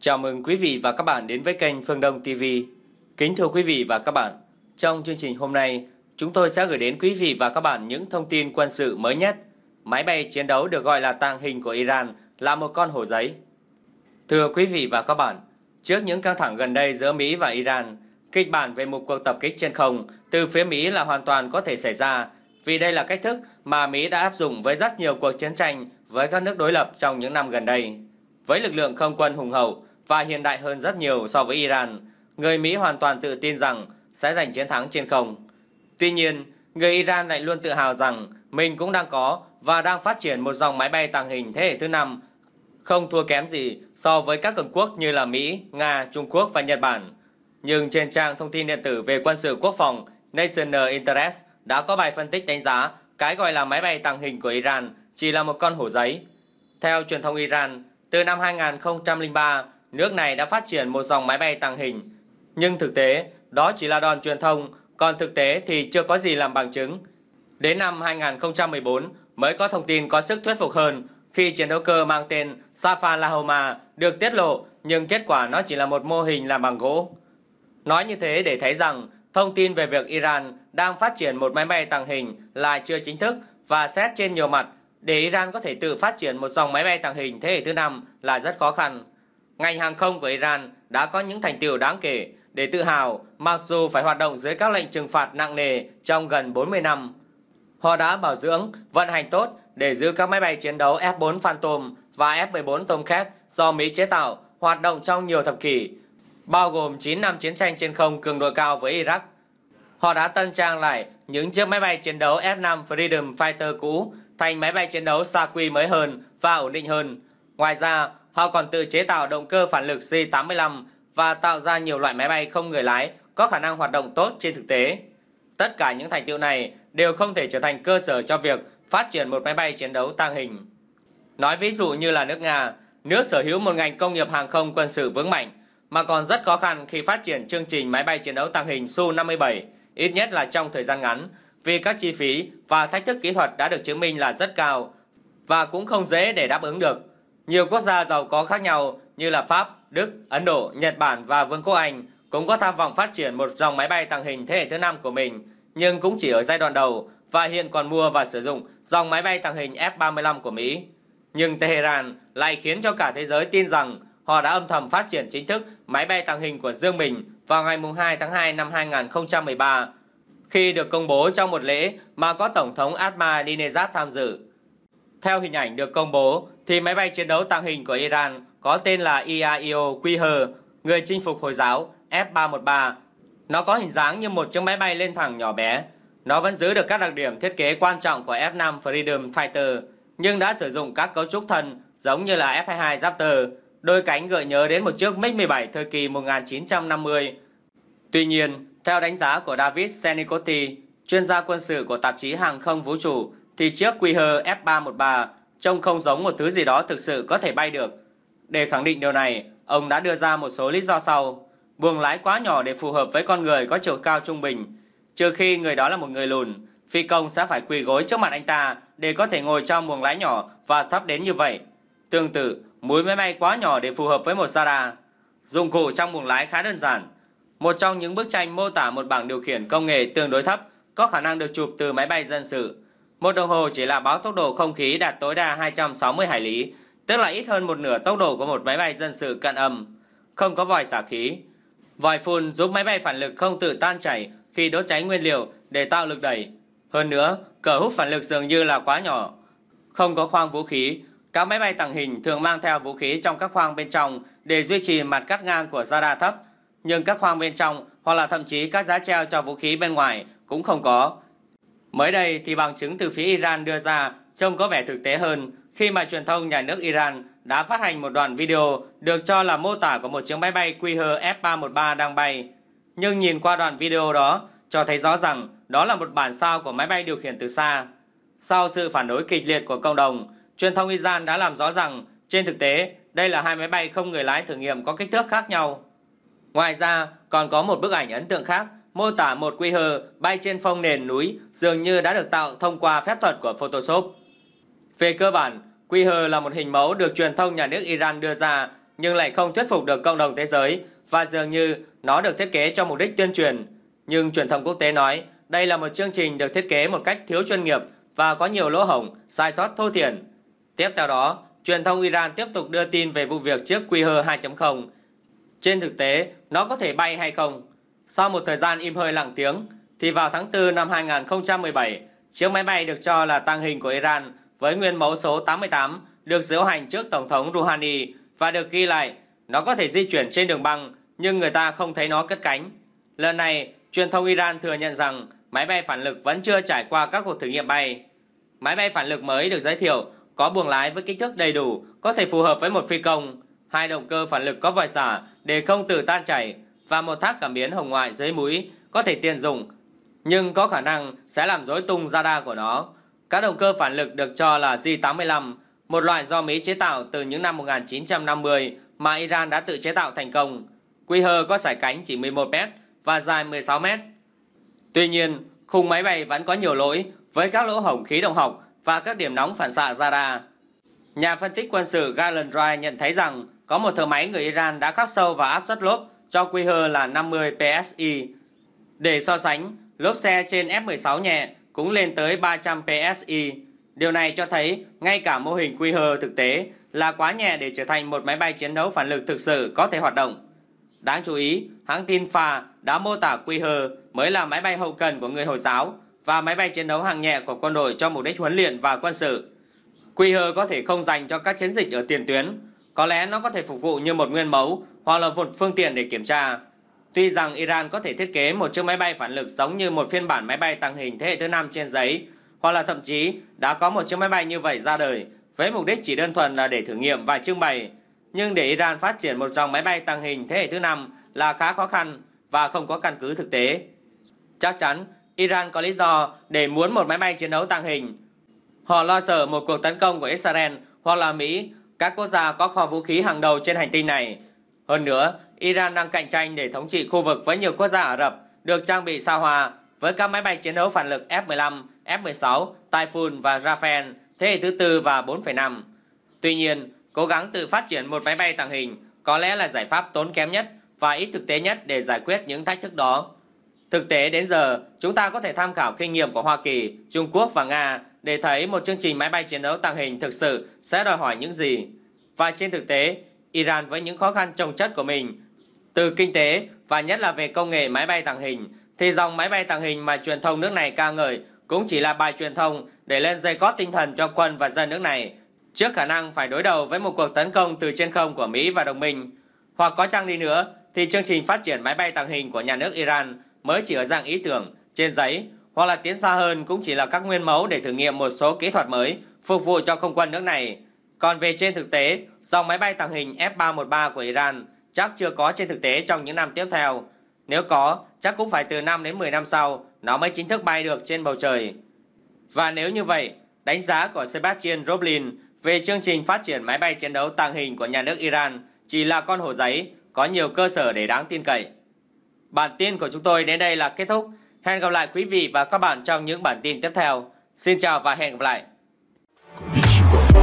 Chào mừng quý vị và các bạn đến với kênh Phương Đông TV. Kính thưa quý vị và các bạn, trong chương trình hôm nay, chúng tôi sẽ gửi đến quý vị và các bạn những thông tin quân sự mới nhất. Máy bay chiến đấu được gọi là tàng hình của Iran là một con hổ giấy. Thưa quý vị và các bạn, trước những căng thẳng gần đây giữa Mỹ và Iran, kịch bản về một cuộc tập kích trên không từ phía Mỹ là hoàn toàn có thể xảy ra vì đây là cách thức mà Mỹ đã áp dụng với rất nhiều cuộc chiến tranh với các nước đối lập trong những năm gần đây. Với lực lượng không quân hùng hậu, và hiện đại hơn rất nhiều so với Iran, người Mỹ hoàn toàn tự tin rằng sẽ giành chiến thắng trên không. Tuy nhiên, người Iran lại luôn tự hào rằng mình cũng đang có và đang phát triển một dòng máy bay tàng hình thế hệ thứ năm không thua kém gì so với các cường quốc như là Mỹ, Nga, Trung Quốc và Nhật Bản. Nhưng trên trang thông tin điện tử về quân sự quốc phòng National Interest đã có bài phân tích đánh giá cái gọi là máy bay tàng hình của Iran chỉ là một con hổ giấy. Theo truyền thông Iran, từ năm 2003, nước này đã phát triển một dòng máy bay tàng hình. Nhưng thực tế, đó chỉ là đòn truyền thông, còn thực tế thì chưa có gì làm bằng chứng. Đến năm 2014 mới có thông tin có sức thuyết phục hơn khi chiến đấu cơ mang tên Safa Lahoma được tiết lộ nhưng kết quả nó chỉ là một mô hình làm bằng gỗ. Nói như thế để thấy rằng thông tin về việc Iran đang phát triển một máy bay tàng hình là chưa chính thức và xét trên nhiều mặt để Iran có thể tự phát triển một dòng máy bay tàng hình thế hệ thứ năm là rất khó khăn ngành hàng không của Iran đã có những thành tựu đáng kể để tự hào mặc dù phải hoạt động dưới các lệnh trừng phạt nặng nề trong gần 40 năm. Họ đã bảo dưỡng, vận hành tốt để giữ các máy bay chiến đấu F-4 Phantom và F-14 Tomcat do Mỹ chế tạo hoạt động trong nhiều thập kỷ, bao gồm 9 năm chiến tranh trên không cường độ cao với Iraq. Họ đã tân trang lại những chiếc máy bay chiến đấu F-5 Freedom Fighter cũ thành máy bay chiến đấu xa quy mới hơn và ổn định hơn. Ngoài ra, họ còn tự chế tạo động cơ phản lực J-85 và tạo ra nhiều loại máy bay không người lái có khả năng hoạt động tốt trên thực tế. Tất cả những thành tựu này đều không thể trở thành cơ sở cho việc phát triển một máy bay chiến đấu tăng hình. Nói ví dụ như là nước Nga, nước sở hữu một ngành công nghiệp hàng không quân sự vững mạnh mà còn rất khó khăn khi phát triển chương trình máy bay chiến đấu tăng hình Su-57, ít nhất là trong thời gian ngắn, vì các chi phí và thách thức kỹ thuật đã được chứng minh là rất cao và cũng không dễ để đáp ứng được. Nhiều quốc gia giàu có khác nhau như là Pháp, Đức, Ấn Độ, Nhật Bản và Vương quốc Anh cũng có tham vọng phát triển một dòng máy bay tàng hình thế hệ thứ năm của mình, nhưng cũng chỉ ở giai đoạn đầu và hiện còn mua và sử dụng dòng máy bay tàng hình F-35 của Mỹ. Nhưng Tehran lại khiến cho cả thế giới tin rằng họ đã âm thầm phát triển chính thức máy bay tàng hình của riêng mình vào ngày 2 tháng 2 năm 2013, khi được công bố trong một lễ mà có Tổng thống Ahmadinejad tham dự. Theo hình ảnh được công bố, thì máy bay chiến đấu tàng hình của Iran có tên là IAIO Qiher, người chinh phục Hồi giáo F-313. Nó có hình dáng như một chiếc máy bay lên thẳng nhỏ bé. Nó vẫn giữ được các đặc điểm thiết kế quan trọng của F-5 Freedom Fighter, nhưng đã sử dụng các cấu trúc thân giống như là F-22 Raptor, đôi cánh gợi nhớ đến một chiếc MiG-17 thời kỳ 1950. Tuy nhiên, theo đánh giá của David Senicotti chuyên gia quân sự của tạp chí Hàng không Vũ trụ, thì chiếc Q F313 trông không giống một thứ gì đó thực sự có thể bay được. Để khẳng định điều này, ông đã đưa ra một số lý do sau. Buồng lái quá nhỏ để phù hợp với con người có chiều cao trung bình. Trừ khi người đó là một người lùn, phi công sẽ phải quỳ gối trước mặt anh ta để có thể ngồi trong buồng lái nhỏ và thấp đến như vậy. Tương tự, mũi máy bay quá nhỏ để phù hợp với một radar. Dụng cụ trong buồng lái khá đơn giản. Một trong những bức tranh mô tả một bảng điều khiển công nghệ tương đối thấp có khả năng được chụp từ máy bay dân sự một đồng hồ chỉ là báo tốc độ không khí đạt tối đa 260 hải lý, tức là ít hơn một nửa tốc độ của một máy bay dân sự cận âm, không có vòi xả khí. Vòi phun giúp máy bay phản lực không tự tan chảy khi đốt cháy nguyên liệu để tạo lực đẩy. Hơn nữa, cờ hút phản lực dường như là quá nhỏ, không có khoang vũ khí. Các máy bay tàng hình thường mang theo vũ khí trong các khoang bên trong để duy trì mặt cắt ngang của radar thấp, nhưng các khoang bên trong hoặc là thậm chí các giá treo cho vũ khí bên ngoài cũng không có, Mới đây thì bằng chứng từ phía Iran đưa ra trông có vẻ thực tế hơn khi mà truyền thông nhà nước Iran đã phát hành một đoạn video được cho là mô tả của một chiếc máy bay QH F313 đang bay. Nhưng nhìn qua đoạn video đó, cho thấy rõ rằng đó là một bản sao của máy bay điều khiển từ xa. Sau sự phản đối kịch liệt của cộng đồng, truyền thông Iran đã làm rõ rằng trên thực tế đây là hai máy bay không người lái thử nghiệm có kích thước khác nhau. Ngoài ra, còn có một bức ảnh ấn tượng khác mô tả một quy hơ bay trên phong nền núi dường như đã được tạo thông qua phép thuật của Photoshop. Về cơ bản, quy hơ là một hình mẫu được truyền thông nhà nước Iran đưa ra nhưng lại không thuyết phục được cộng đồng thế giới và dường như nó được thiết kế cho mục đích tuyên truyền. Nhưng truyền thông quốc tế nói đây là một chương trình được thiết kế một cách thiếu chuyên nghiệp và có nhiều lỗ hổng, sai sót thô thiển. Tiếp theo đó, truyền thông Iran tiếp tục đưa tin về vụ việc chiếc hơ 2.0. Trên thực tế, nó có thể bay hay không sau một thời gian im hơi lặng tiếng, thì vào tháng 4 năm 2017, chiếc máy bay được cho là tàng hình của Iran với nguyên mẫu số 88 được diễu hành trước Tổng thống Rouhani và được ghi lại nó có thể di chuyển trên đường băng nhưng người ta không thấy nó cất cánh. Lần này, truyền thông Iran thừa nhận rằng máy bay phản lực vẫn chưa trải qua các cuộc thử nghiệm bay. Máy bay phản lực mới được giới thiệu có buồng lái với kích thước đầy đủ có thể phù hợp với một phi công, hai động cơ phản lực có vòi xả để không tự tan chảy và một thác cảm biến hồng ngoại dưới mũi có thể tiện dụng nhưng có khả năng sẽ làm rối tung radar của nó. Các động cơ phản lực được cho là J-85, một loại do Mỹ chế tạo từ những năm 1950 mà Iran đã tự chế tạo thành công. Quy hơ có sải cánh chỉ 11m và dài 16m. Tuy nhiên, khung máy bay vẫn có nhiều lỗi với các lỗ hổng khí động học và các điểm nóng phản xạ radar. Nhà phân tích quân sự Garland Dry nhận thấy rằng có một thợ máy người Iran đã khắc sâu và áp suất lốp cho quy hơ là 50 PSI. Để so sánh, lốp xe trên F16 nhẹ cũng lên tới 300 PSI. Điều này cho thấy ngay cả mô hình quy hơ thực tế là quá nhẹ để trở thành một máy bay chiến đấu phản lực thực sự có thể hoạt động. Đáng chú ý, hãng tin FA đã mô tả quy hơ mới là máy bay hậu cần của người Hồi giáo và máy bay chiến đấu hàng nhẹ của quân đội cho mục đích huấn luyện và quân sự. Quy hơ có thể không dành cho các chiến dịch ở tiền tuyến, có lẽ nó có thể phục vụ như một nguyên mẫu hoặc là một phương tiện để kiểm tra. Tuy rằng Iran có thể thiết kế một chiếc máy bay phản lực giống như một phiên bản máy bay tăng hình thế hệ thứ năm trên giấy, hoặc là thậm chí đã có một chiếc máy bay như vậy ra đời với mục đích chỉ đơn thuần là để thử nghiệm và trưng bày. Nhưng để Iran phát triển một dòng máy bay tăng hình thế hệ thứ năm là khá khó khăn và không có căn cứ thực tế. Chắc chắn, Iran có lý do để muốn một máy bay chiến đấu tăng hình. Họ lo sợ một cuộc tấn công của Israel hoặc là Mỹ các quốc gia có kho vũ khí hàng đầu trên hành tinh này. Hơn nữa, Iran đang cạnh tranh để thống trị khu vực với nhiều quốc gia Ả Rập được trang bị sao hòa với các máy bay chiến đấu phản lực F-15, F-16, Typhoon và Rafale thế hệ thứ tư và 4,5. Tuy nhiên, cố gắng tự phát triển một máy bay tàng hình có lẽ là giải pháp tốn kém nhất và ít thực tế nhất để giải quyết những thách thức đó. Thực tế đến giờ, chúng ta có thể tham khảo kinh nghiệm của Hoa Kỳ, Trung Quốc và Nga để thấy một chương trình máy bay chiến đấu tàng hình thực sự sẽ đòi hỏi những gì. Và trên thực tế, Iran với những khó khăn trồng chất của mình, từ kinh tế và nhất là về công nghệ máy bay tàng hình, thì dòng máy bay tàng hình mà truyền thông nước này ca ngợi cũng chỉ là bài truyền thông để lên dây cót tinh thần cho quân và dân nước này trước khả năng phải đối đầu với một cuộc tấn công từ trên không của Mỹ và đồng minh. Hoặc có chăng đi nữa, thì chương trình phát triển máy bay tàng hình của nhà nước Iran mới chỉ ở dạng ý tưởng, trên giấy hoặc là tiến xa hơn cũng chỉ là các nguyên mẫu để thử nghiệm một số kỹ thuật mới phục vụ cho không quân nước này. Còn về trên thực tế, dòng máy bay tàng hình F-313 của Iran chắc chưa có trên thực tế trong những năm tiếp theo. Nếu có, chắc cũng phải từ 5 đến 10 năm sau nó mới chính thức bay được trên bầu trời. Và nếu như vậy, đánh giá của Sebastian Roblin về chương trình phát triển máy bay chiến đấu tàng hình của nhà nước Iran chỉ là con hổ giấy, có nhiều cơ sở để đáng tin cậy. Bản tin của chúng tôi đến đây là kết thúc. Hẹn gặp lại quý vị và các bạn trong những bản tin tiếp theo. Xin chào và hẹn gặp lại.